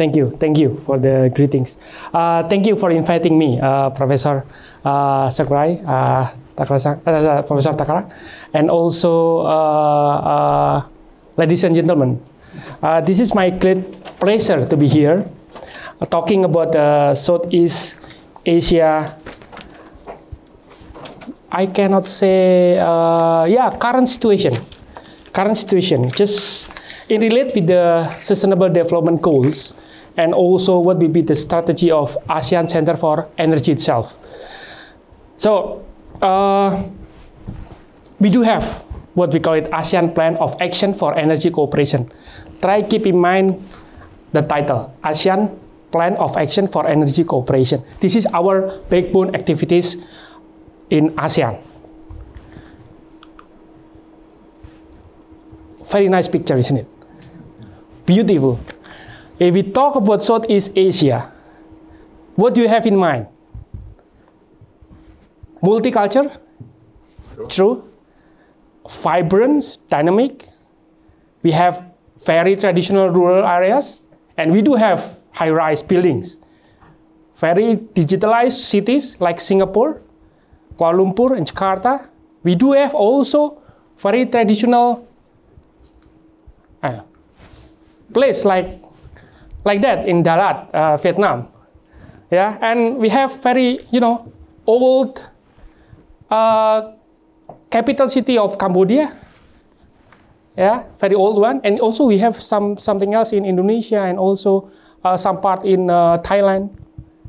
Thank you. Thank you for the greetings. Uh, thank you for inviting me, uh, Professor uh, Sakurai, uh, Takara, uh, uh, Professor Takara, and also uh, uh, ladies and gentlemen. this is my great pleasure to be here talking about Southeast Asia. I cannot say, yeah, current situation. Current situation, just in relate with the Sustainable Development Goals, and also what will be the strategy of ASEAN Center for Energy itself. So uh, we do have what we call it ASEAN Plan of Action for Energy Cooperation. Try keep in mind the title ASEAN Plan of Action for Energy Cooperation. This is our backbone activities in ASEAN. Very nice picture, isn't it? Beautiful. If we talk about Southeast Asia, what do you have in mind? Multicultural? True. Vibrant, dynamic. We have very traditional rural areas, and we do have high-rise buildings. Very digitalized cities like Singapore, Kuala Lumpur, and Jakarta. We do have also very traditional uh, place like like that in Dalat, uh, Vietnam. Yeah, and we have very, you know, old uh, capital city of Cambodia. Yeah, very old one. And also we have some something else in Indonesia and also uh, some part in uh, Thailand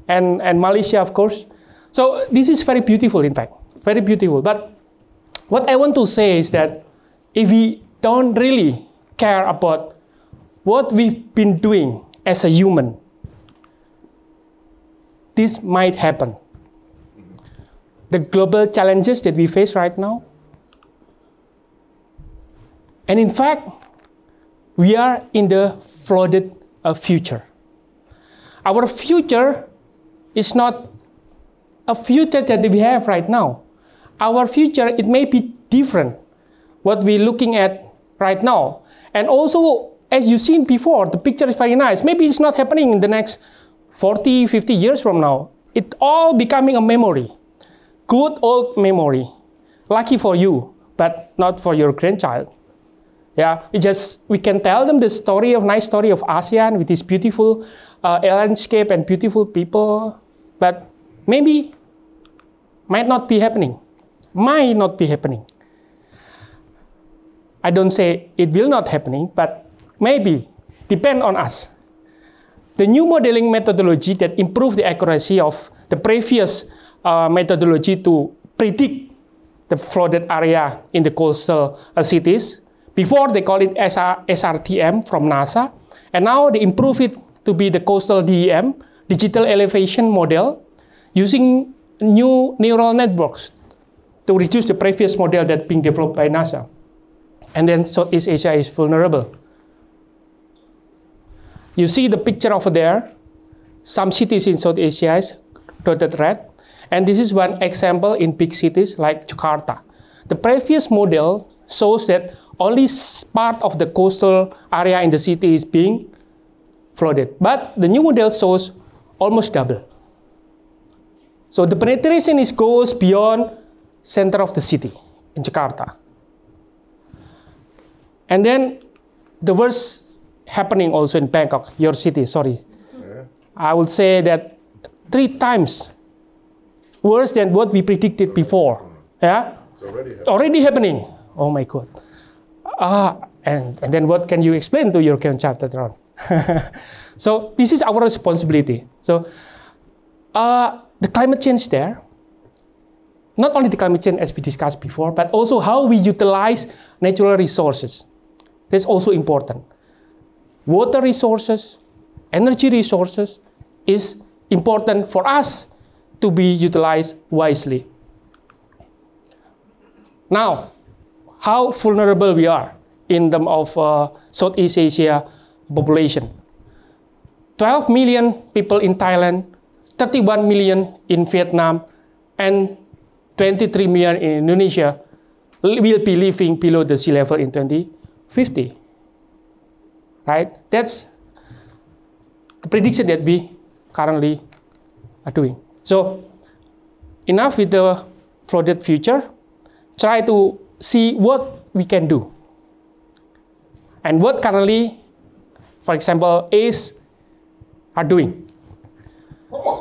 and, and Malaysia, of course. So this is very beautiful, in fact, very beautiful. But what I want to say is that if we don't really care about what we've been doing as a human, this might happen. The global challenges that we face right now. And in fact, we are in the flooded uh, future. Our future is not a future that we have right now. Our future, it may be different what we're looking at right now. And also as you've seen before, the picture is very nice. Maybe it's not happening in the next 40, 50 years from now. It all becoming a memory. Good old memory. Lucky for you, but not for your grandchild. Yeah, we just we can tell them the story of nice story of ASEAN with this beautiful uh, landscape and beautiful people, but maybe might not be happening, might not be happening. I don't say it will not happening, but Maybe, depend on us. The new modeling methodology that improved the accuracy of the previous uh, methodology to predict the flooded area in the coastal uh, cities. Before they call it SR SRTM from NASA, and now they improve it to be the coastal DEM, digital elevation model, using new neural networks to reduce the previous model that being developed by NASA. And then Southeast Asia is vulnerable. You see the picture over there. Some cities in South Asia is dotted red. And this is one example in big cities like Jakarta. The previous model shows that only part of the coastal area in the city is being flooded. But the new model shows almost double. So the penetration is goes beyond center of the city in Jakarta. And then the worst happening also in Bangkok, your city, sorry. Yeah. I would say that three times worse than what we predicted before. Mm. Yeah? It's already happening. already happening. Oh my God. Ah, and, and then what can you explain to your grandchild later on? so this is our responsibility. So uh, the climate change there, not only the climate change as we discussed before, but also how we utilize natural resources. That's also important water resources, energy resources is important for us to be utilized wisely. Now, how vulnerable we are in terms of uh, Southeast Asia population. 12 million people in Thailand, 31 million in Vietnam, and 23 million in Indonesia will be living below the sea level in 2050 right? That's the prediction that we currently are doing. So enough with the project future, try to see what we can do. And what currently, for example, ACE are doing.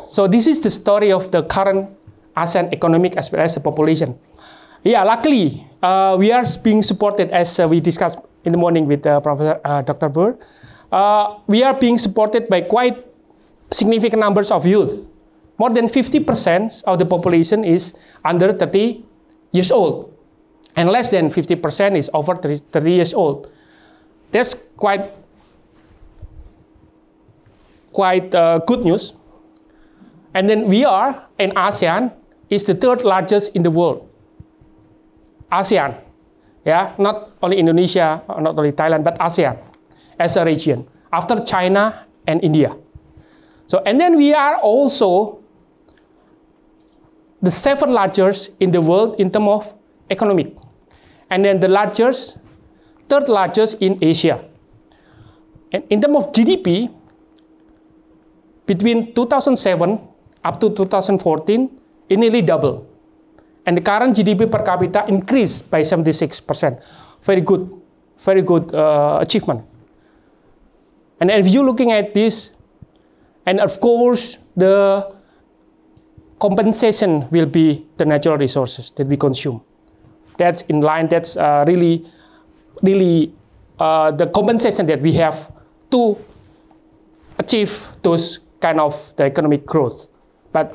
So this is the story of the current ASEAN economic as well as the population. Yeah, luckily, uh, we are being supported as uh, we discussed in the morning with uh, Professor uh, Dr. Burr. Uh, we are being supported by quite significant numbers of youth. More than 50% of the population is under 30 years old, and less than 50% is over 30 years old. That's quite quite uh, good news. And then we are, in ASEAN is the third largest in the world. ASEAN, yeah, not only Indonesia, not only Thailand, but ASEAN as a region after China and India. So, and then we are also the seventh largest in the world in terms of economic, and then the largest, third largest in Asia. And in terms of GDP, between 2007 up to 2014, it nearly doubled and the current GDP per capita increased by 76%. Very good, very good uh, achievement. And if you're looking at this, and of course, the compensation will be the natural resources that we consume. That's in line, that's uh, really, really uh, the compensation that we have to achieve those kind of the economic growth. But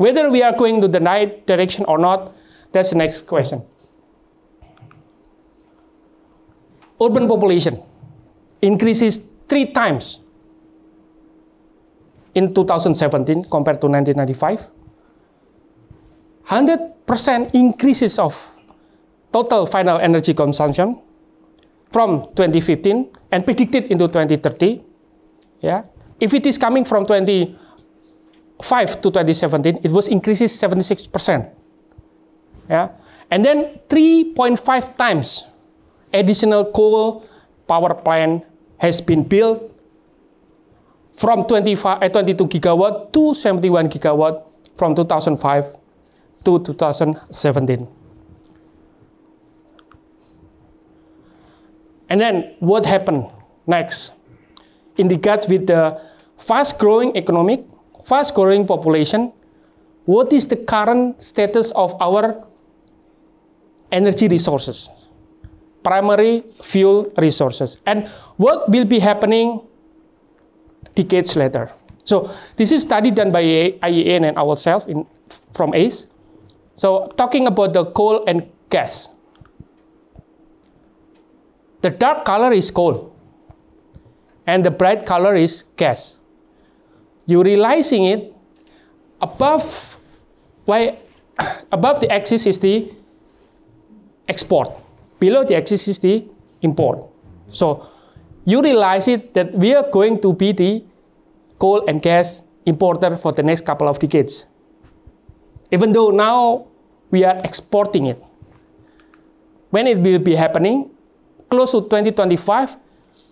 whether we are going to the right direction or not, that's the next question. Urban population increases three times in 2017 compared to 1995. 100% increases of total final energy consumption from 2015 and predicted into 2030. Yeah. If it is coming from 20 2005 to 2017, it was increases 76%. Yeah. And then 3.5 times additional coal power plant has been built from 25, uh, 22 gigawatt to 71 gigawatt from 2005 to 2017. And then what happened next? In the with the fast growing economic fast growing population, what is the current status of our energy resources, primary fuel resources, and what will be happening decades later. So this is study done by IEN and ourselves in, from ACE. So talking about the coal and gas. The dark color is coal, and the bright color is gas you realizing it above why above the axis is the export below the axis is the import so you realize it that we are going to be the coal and gas importer for the next couple of decades even though now we are exporting it when it will be happening close to 2025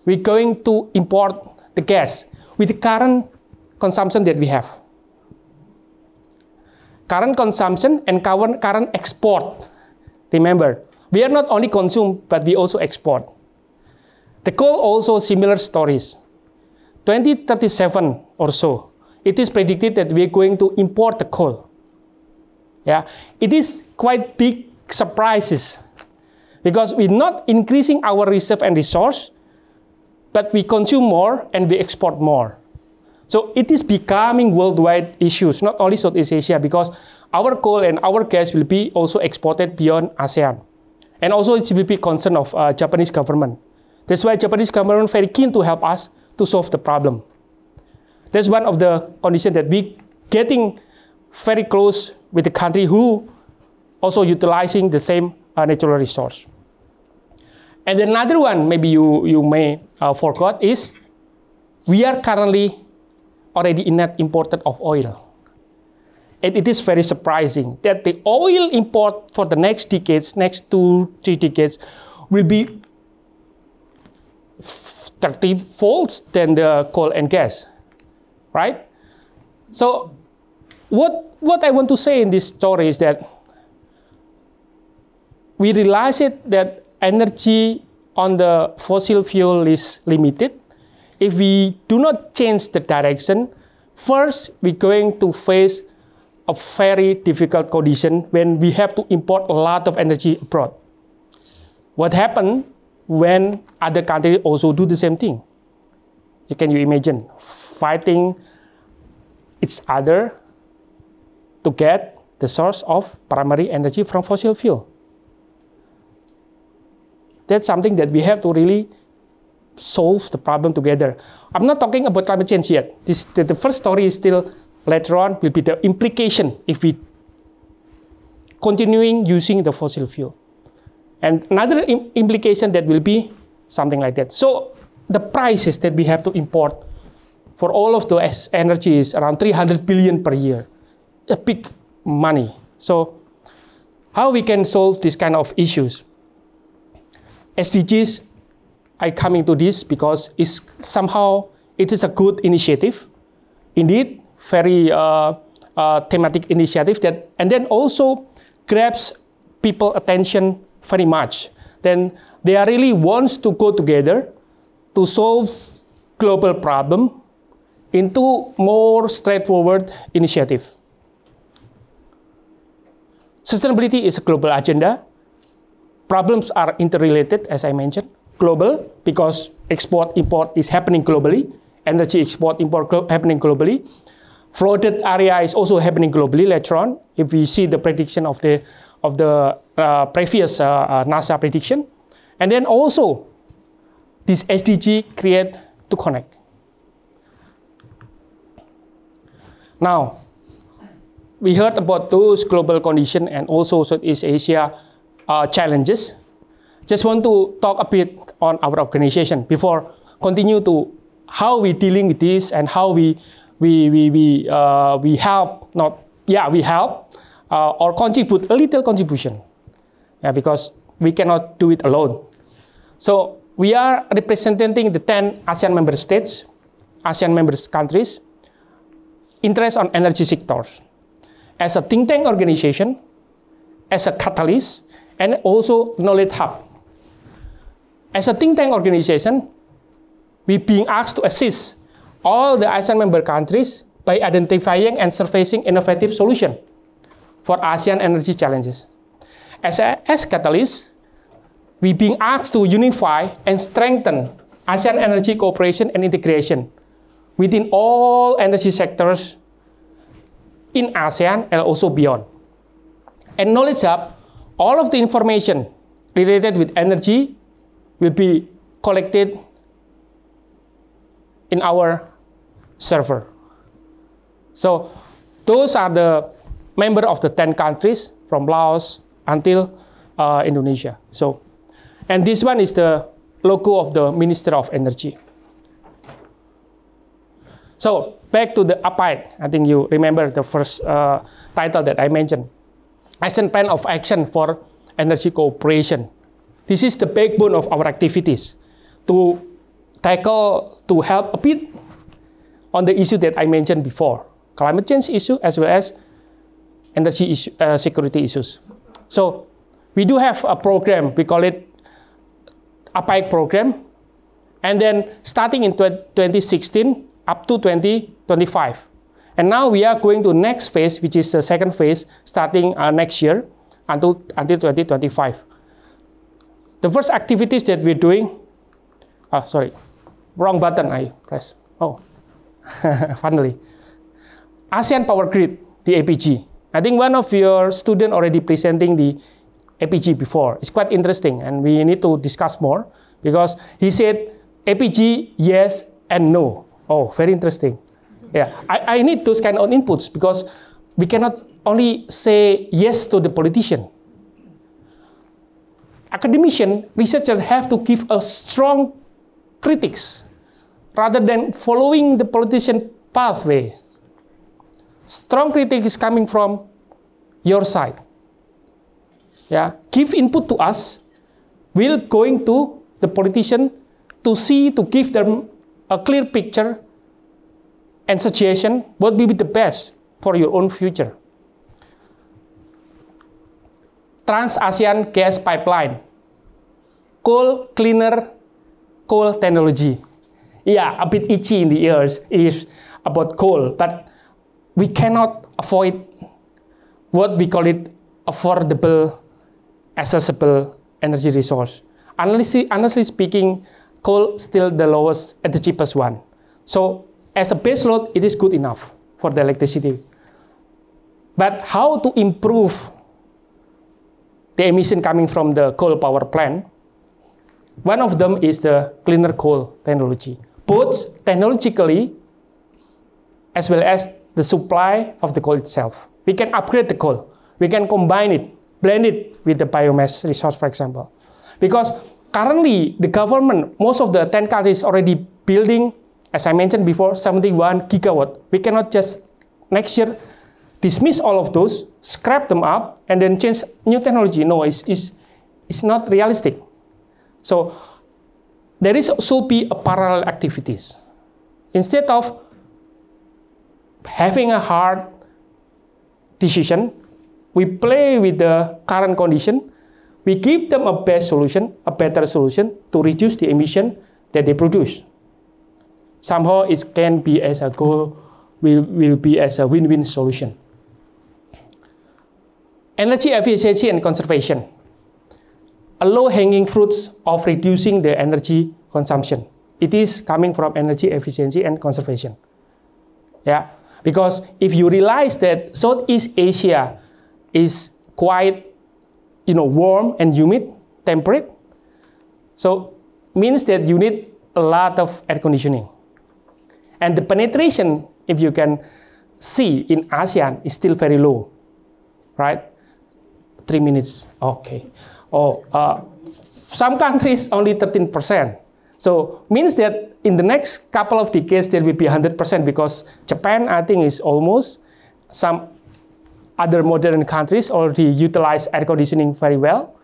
we're going to import the gas with the current consumption that we have. Current consumption and current, current export. Remember, we are not only consume, but we also export. The coal also similar stories. 2037 or so, it is predicted that we're going to import the coal. Yeah, it is quite big surprises because we're not increasing our reserve and resource, but we consume more and we export more. So it is becoming worldwide issues, not only Southeast Asia, because our coal and our gas will be also exported beyond ASEAN. And also it will be concern of uh, Japanese government. That's why Japanese government very keen to help us to solve the problem. That's one of the conditions that we getting very close with the country who also utilizing the same uh, natural resource. And another one maybe you, you may uh, forgot is we are currently already in net imported of oil. And it is very surprising that the oil import for the next decades, next two, three decades, will be 30 folds than the coal and gas, right? So what, what I want to say in this story is that we realize it that energy on the fossil fuel is limited if we do not change the direction, first we're going to face a very difficult condition when we have to import a lot of energy abroad. What happened when other countries also do the same thing? Can you imagine fighting each other to get the source of primary energy from fossil fuel? That's something that we have to really solve the problem together. I'm not talking about climate change yet. This, the, the first story is still later on will be the implication if we continuing using the fossil fuel. And another Im implication that will be something like that. So the prices that we have to import for all of the energy is around 300 billion per year. A big money. So how we can solve these kind of issues? SDGs I come into this because it's somehow it is a good initiative, indeed very uh, uh, thematic initiative that, and then also grabs people attention very much. Then they are really wants to go together to solve global problem into more straightforward initiative. Sustainability is a global agenda. Problems are interrelated, as I mentioned global because export import is happening globally. Energy export import glo happening globally. Flooded area is also happening globally later on. If we see the prediction of the of the uh, previous uh, uh NASA prediction, and then also this SDG create to connect. Now, we heard about those global conditions and also Southeast Asia uh, challenges just want to talk a bit on our organization before continue to how we dealing with this and how we we we we uh, we help not yeah we help uh, or contribute a little contribution yeah, because we cannot do it alone. So we are representing the 10 ASEAN member states, ASEAN member countries, interest on energy sectors. As a think tank organization, as a catalyst, and also knowledge hub as a think tank organization, we're being asked to assist all the ASEAN member countries by identifying and surfacing innovative solutions for ASEAN energy challenges. As, a, as catalyst, we're being asked to unify and strengthen ASEAN energy cooperation and integration within all energy sectors in ASEAN and also beyond. And Knowledge up all of the information related with energy will be collected in our server. So those are the member of the 10 countries from Laos until uh, Indonesia. So, and this one is the logo of the Minister of Energy. So back to the APITE. I think you remember the first uh, title that I mentioned. Action Plan of Action for Energy Cooperation. This is the backbone of our activities to tackle, to help a bit on the issue that I mentioned before, climate change issue as well as energy issue, uh, security issues. So we do have a program, we call it APAIC program. And then starting in 2016 up to 2025. And now we are going to next phase, which is the second phase, starting uh, next year until, until 2025 the first activities that we're doing, oh, sorry, wrong button I press. Oh, finally. ASEAN Power Grid, the APG. I think one of your student already presenting the APG before. It's quite interesting and we need to discuss more because he said APG yes and no. Oh, very interesting. Yeah, I, I need those kind of inputs because we cannot only say yes to the politician Academicians, researchers have to give a strong critics rather than following the politician pathway. Strong critic is coming from your side. Yeah, give input to us. We're going to the politician to see, to give them a clear picture and situation. what will be the best for your own future. Trans-ASEAN Gas Pipeline, Coal Cleaner Coal Technology. Yeah, a bit itchy in the ears is about coal, but we cannot avoid what we call it affordable, accessible energy resource. Honestly, honestly speaking, coal still the lowest, and the cheapest one. So as a base load, it is good enough for the electricity. But how to improve the emission coming from the coal power plant. One of them is the cleaner coal technology, both technologically as well as the supply of the coal itself. We can upgrade the coal. We can combine it, blend it with the biomass resource, for example. Because currently, the government, most of the 10 countries already building, as I mentioned before, 71 gigawatt. We cannot just next year dismiss all of those, scrap them up, and then change new technology. No, it's, it's, it's not realistic. So there is should be a parallel activities. Instead of having a hard decision, we play with the current condition, we give them a best solution, a better solution to reduce the emission that they produce. Somehow it can be as a goal, will, will be as a win-win solution energy efficiency and conservation a low-hanging fruits of reducing the energy consumption. It is coming from energy efficiency and conservation. Yeah, because if you realize that Southeast Asia is quite, you know, warm and humid, temperate, so means that you need a lot of air conditioning. And the penetration, if you can see in ASEAN, is still very low, right? three minutes. Okay. oh, uh, some countries only 13%. So means that in the next couple of decades there will be 100% because Japan I think is almost some other modern countries already utilize air conditioning very well.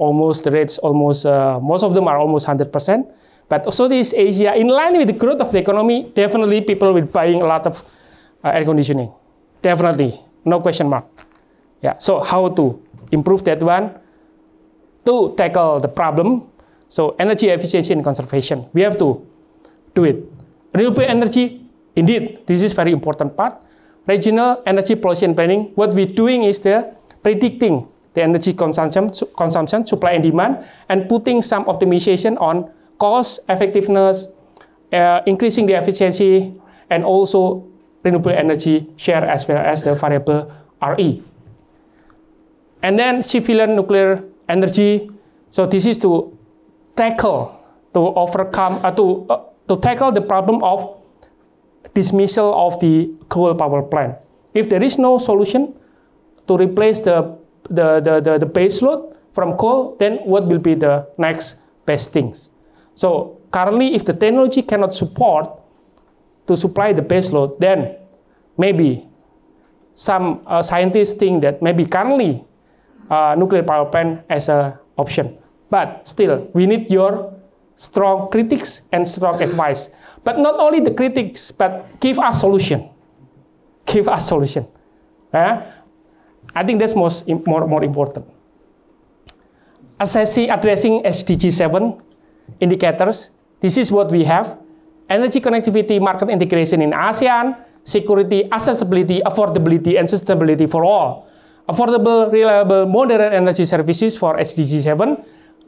Almost the rates almost uh, most of them are almost 100%. But Southeast Asia, in line with the growth of the economy, definitely people will buying a lot of uh, air conditioning. Definitely, no question mark. Yeah. So how to improve that one to tackle the problem. So energy efficiency and conservation, we have to do it. Renewable energy, indeed, this is very important part. Regional energy policy and planning, what we're doing is the predicting the energy consumption, consumption, supply and demand, and putting some optimization on cost, effectiveness, uh, increasing the efficiency, and also renewable energy share as well as the variable RE and then civilian nuclear energy. So this is to tackle, to overcome, uh, to, uh, to tackle the problem of dismissal of the coal power plant. If there is no solution to replace the, the, the, the, the base load from coal, then what will be the next best things? So currently, if the technology cannot support to supply the base load, then maybe some uh, scientists think that maybe currently uh, nuclear power plant as an option. But still, we need your strong critics and strong advice. But not only the critics, but give us solution. Give us solution. Uh, I think that's most more, more important. Assessing, addressing SDG 7 indicators. This is what we have. Energy connectivity, market integration in ASEAN, security, accessibility, affordability, and sustainability for all affordable, reliable, modern energy services for SDG 7,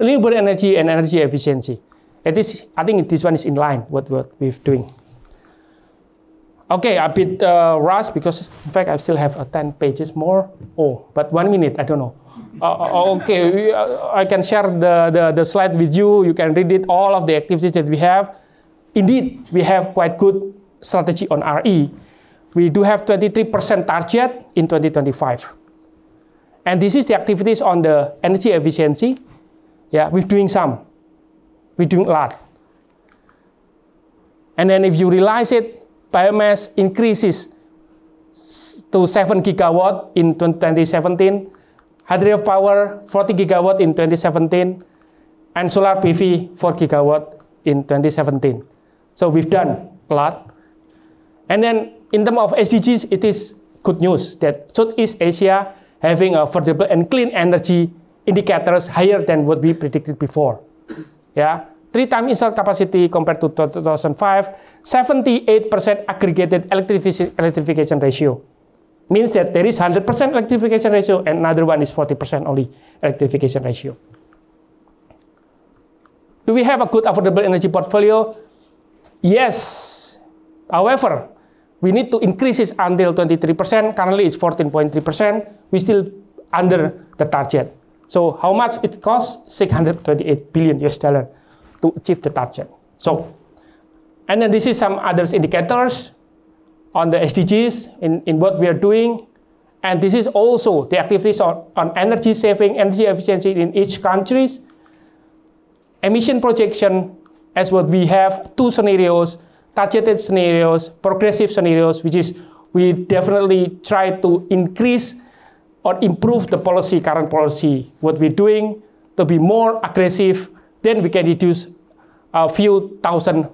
renewable energy and energy efficiency. It is, I think this one is in line with what we're doing. Okay, a bit uh, rush because in fact I still have uh, 10 pages more. Oh, but one minute, I don't know. Uh, uh, uh, okay, we, uh, I can share the, the, the slide with you. You can read it, all of the activities that we have. Indeed, we have quite good strategy on RE. We do have 23% target in 2025. And this is the activities on the energy efficiency. Yeah, we're doing some. We're doing a lot. And then if you realize it, biomass increases to 7 gigawatt in 2017, hydro power 40 gigawatt in 2017, and solar PV 4 gigawatt in 2017. So we've done a lot. And then in terms of SDGs, it is good news that Southeast Asia having affordable and clean energy indicators higher than what we predicted before. Yeah, three times installed capacity compared to 2005, 78% aggregated electrification ratio. Means that there is 100% electrification ratio and another one is 40% only electrification ratio. Do we have a good affordable energy portfolio? Yes. However, we need to increase it until 23%. Currently, it's 14.3%. We still under the target. So how much it costs? 628 billion US dollar to achieve the target. So, and then this is some other indicators on the SDGs in, in what we are doing. And this is also the activities on, on energy saving, energy efficiency in each countries. Emission projection as what we have two scenarios targeted scenarios, progressive scenarios, which is we definitely try to increase or improve the policy, current policy, what we're doing to be more aggressive, then we can reduce a few thousand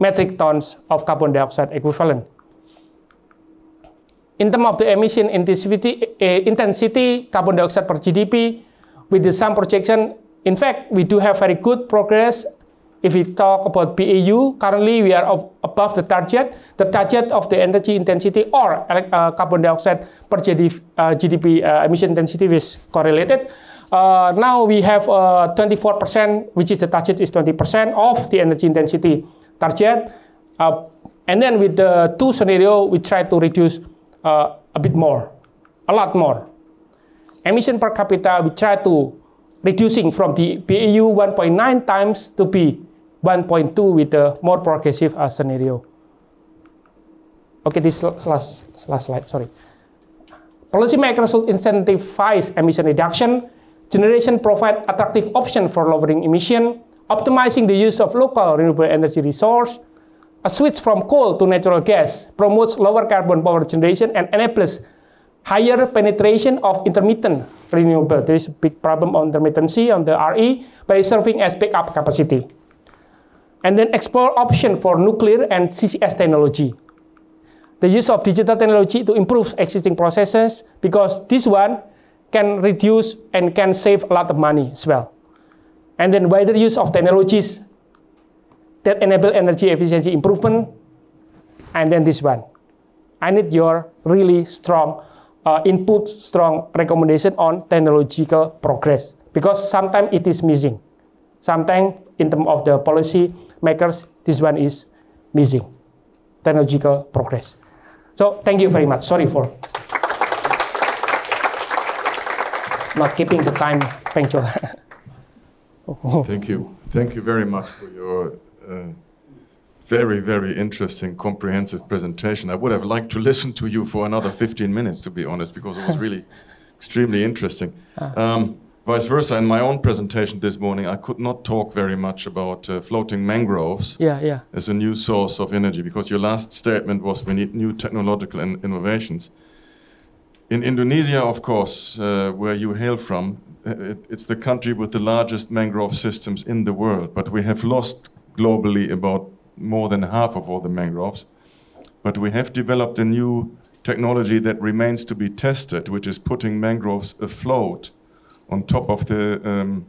metric tons of carbon dioxide equivalent. In terms of the emission intensity, uh, intensity, carbon dioxide per GDP, with the some projection, in fact, we do have very good progress if we talk about BAU, currently we are above the target, the target of the energy intensity or uh, carbon dioxide per GDP, uh, GDP uh, emission intensity is correlated. Uh, now we have 24%, uh, which is the target is 20% of the energy intensity target. Uh, and then with the two scenario, we try to reduce a bit more, a lot more. Emission per capita, we try to reducing from the BAU 1.9 times to be 1.2 with the more progressive uh, scenario. Okay, this last, last slide, sorry. Policy makers should incentivize emission reduction. Generation provide attractive option for lowering emission, optimizing the use of local renewable energy resource. A switch from coal to natural gas promotes lower carbon power generation and enables higher penetration of intermittent renewable. There is a big problem on intermittency on the RE by serving as backup capacity and then explore option for nuclear and CCS technology. The use of digital technology to improve existing processes because this one can reduce and can save a lot of money as well. And then wider use of technologies that enable energy efficiency improvement. And then this one. I need your really strong uh, input, strong recommendation on technological progress because sometimes it is missing. Sometimes in terms of the policy, makers, this one is missing. Technological progress. So thank you very much. Sorry for not keeping the time punctual. thank you. Thank you very much for your uh, very, very interesting, comprehensive presentation. I would have liked to listen to you for another 15 minutes, to be honest, because it was really extremely interesting. Ah. Um, vice versa, in my own presentation this morning, I could not talk very much about uh, floating mangroves yeah, yeah. as a new source of energy because your last statement was we need new technological in innovations. In Indonesia, of course, uh, where you hail from, uh, it, it's the country with the largest mangrove systems in the world, but we have lost globally about more than half of all the mangroves. But we have developed a new technology that remains to be tested, which is putting mangroves afloat on top of the um,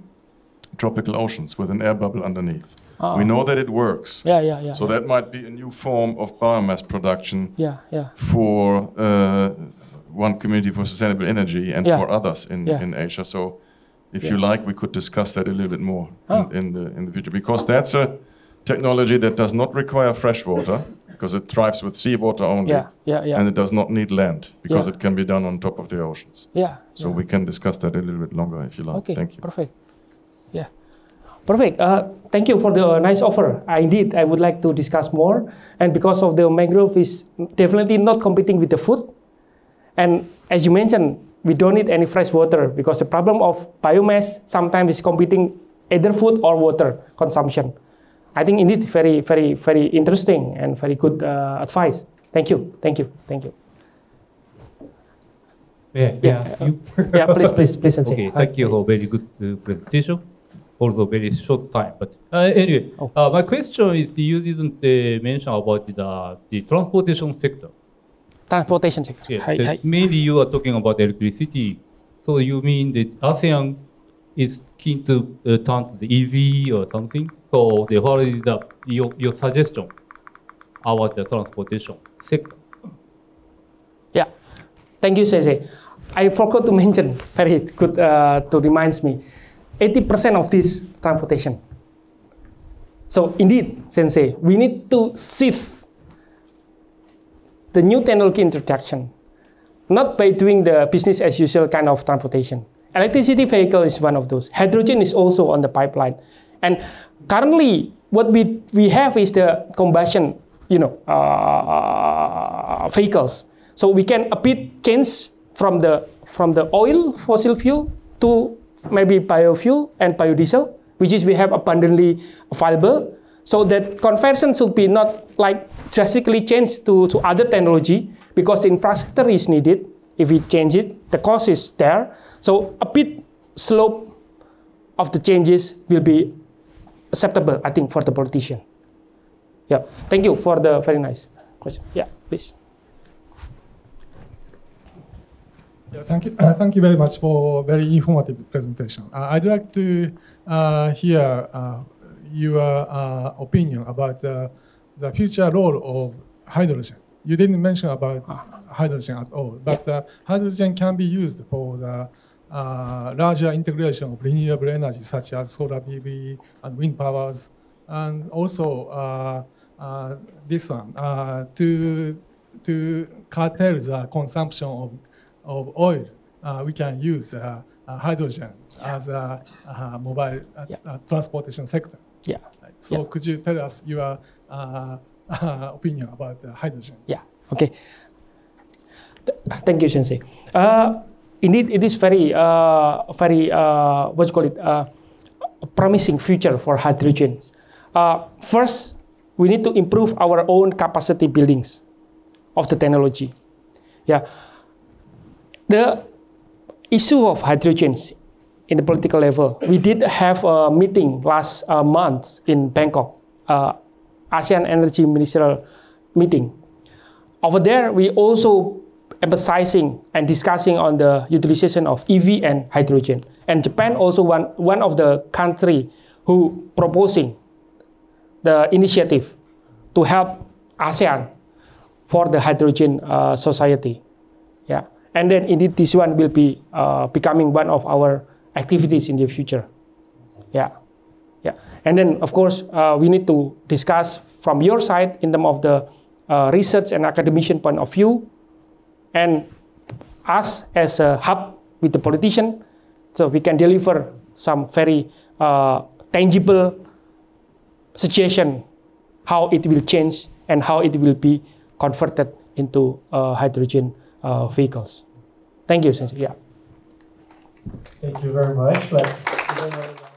tropical oceans with an air bubble underneath. Ah. We know that it works. Yeah, yeah, yeah. So yeah. that might be a new form of biomass production. Yeah, yeah. For uh, one community for sustainable energy and yeah. for others in, yeah. in Asia. So, if you like, we could discuss that a little bit more in, ah. in the in the future because that's a technology that does not require fresh water because it thrives with seawater only. Yeah, yeah, yeah. And it does not need land because yeah. it can be done on top of the oceans. Yeah. So yeah. we can discuss that a little bit longer if you like. Okay, thank you. Perfect. Yeah. Perfect. Uh, thank you for the uh, nice offer. I indeed, I would like to discuss more. And because of the mangrove is definitely not competing with the food. And as you mentioned, we don't need any fresh water because the problem of biomass sometimes is competing either food or water consumption. I think indeed very, very, very interesting and very good uh, advice. Thank you, thank you, thank you. Yeah, yeah, yeah, yeah please, please, please. Okay, thank you for very good uh, presentation, although very short time. But uh, anyway, oh. uh, my question is you didn't uh, mention about the, the transportation sector. Transportation sector. Yeah, hi, hi. Mainly you are talking about electricity. So you mean that ASEAN is keen to uh, turn to the EV or something? So they followed up your, your suggestion about the transportation sector. Yeah, thank you, Sensei. I forgot to mention, sorry, good uh, to remind me, 80% of this transportation. So indeed, Sensei, we need to shift the new technology introduction, not by doing the business as usual kind of transportation. Electricity vehicle is one of those. Hydrogen is also on the pipeline. And currently what we, we have is the combustion you know, uh, uh, vehicles. So we can a bit change from the, from the oil fossil fuel to maybe biofuel and biodiesel, which is we have abundantly available. So that conversion should be not like drastically changed to, to other technology because the infrastructure is needed. If we change it, the cost is there. So a bit slope of the changes will be acceptable, I think, for the politician. Yeah, thank you for the very nice question. Yeah, please. Yeah, thank you. Uh, thank you very much for very informative presentation. Uh, I'd like to uh, hear uh, your uh, opinion about uh, the future role of hydrogen. You didn't mention about ah. hydrogen at all, but yeah. hydrogen can be used for the uh, larger integration of renewable energy such as solar PV and wind powers, and also uh, uh, this one uh, to to curtail the consumption of of oil. we can use hydrogen yeah. as a, mobile yeah. transportation sector. Yeah. So yeah. could you tell us your opinion about hydrogen? Yeah. Okay. Th thank you, Sensei. Uh, indeed it is very uh, very uh, what you call it uh, promising future for hydrogen. Uh, first, we need to improve our own capacity buildings of the technology. Yeah, the issue of hydrogen in the political level. We did have a meeting last uh, month in Bangkok, uh, ASEAN Energy Ministerial meeting. Over there, we also emphasizing and discussing on the utilization of EV and hydrogen. And Japan also one, one of the country who proposing the initiative to help ASEAN for the hydrogen uh, society. Yeah. And then indeed this one will be uh, becoming one of our activities in the future. Yeah. Yeah. And then of course uh, we need to discuss from your side in terms of the uh, research and academician point of view and us as a hub with the politician, so we can deliver some very uh, tangible suggestion how it will change and how it will be converted into uh, hydrogen uh, vehicles. Thank you, Sensei. Yeah. Thank you very much.